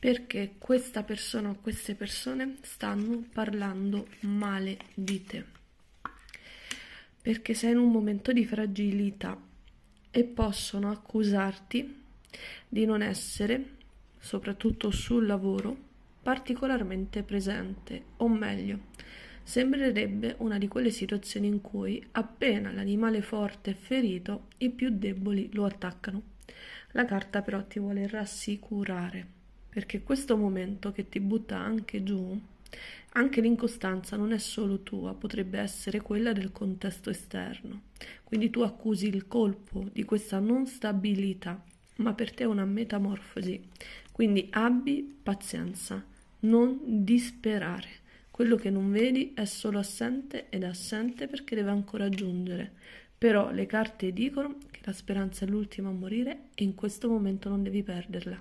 perché questa persona o queste persone stanno parlando male di te perché sei in un momento di fragilità e possono accusarti di non essere soprattutto sul lavoro particolarmente presente o meglio sembrerebbe una di quelle situazioni in cui appena l'animale forte è ferito i più deboli lo attaccano la carta però ti vuole rassicurare perché questo momento che ti butta anche giù, anche l'incostanza non è solo tua, potrebbe essere quella del contesto esterno. Quindi tu accusi il colpo di questa non stabilità, ma per te è una metamorfosi. Quindi abbi pazienza, non disperare. Quello che non vedi è solo assente ed è assente perché deve ancora giungere. Però le carte dicono che la speranza è l'ultima a morire e in questo momento non devi perderla.